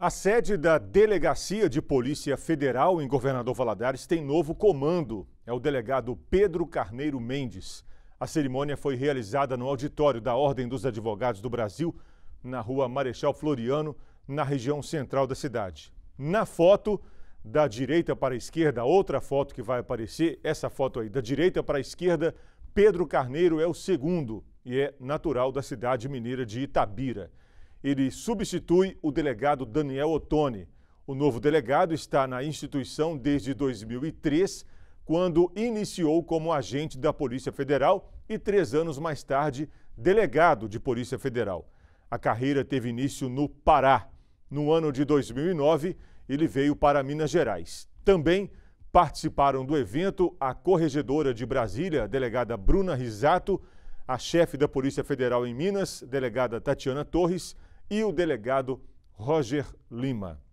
A sede da Delegacia de Polícia Federal em Governador Valadares tem novo comando. É o delegado Pedro Carneiro Mendes. A cerimônia foi realizada no auditório da Ordem dos Advogados do Brasil, na rua Marechal Floriano, na região central da cidade. Na foto, da direita para a esquerda, outra foto que vai aparecer, essa foto aí, da direita para a esquerda, Pedro Carneiro é o segundo e é natural da cidade mineira de Itabira ele substitui o delegado Daniel Ottoni. O novo delegado está na instituição desde 2003, quando iniciou como agente da Polícia Federal e três anos mais tarde, delegado de Polícia Federal. A carreira teve início no Pará. No ano de 2009, ele veio para Minas Gerais. Também participaram do evento a corregedora de Brasília, a delegada Bruna Risato, a chefe da Polícia Federal em Minas, delegada Tatiana Torres, e o delegado Roger Lima.